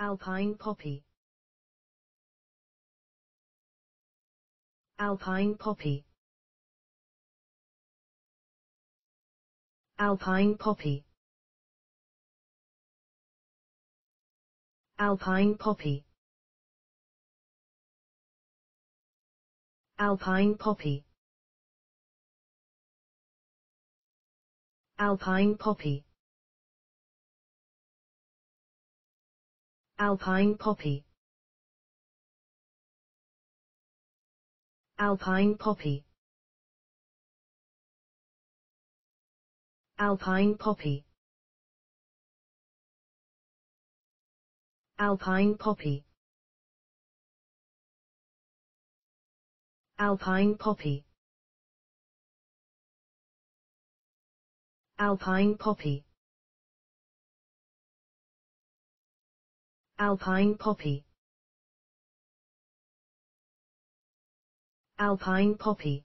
Alpine poppy. Alpine poppy. Alpine poppy. Alpine poppy. Alpine poppy. Alpine poppy. Alpine poppy. Alpine poppy. Alpine poppy. Alpine poppy. Alpine poppy. Alpine poppy. Alpine poppy Alpine poppy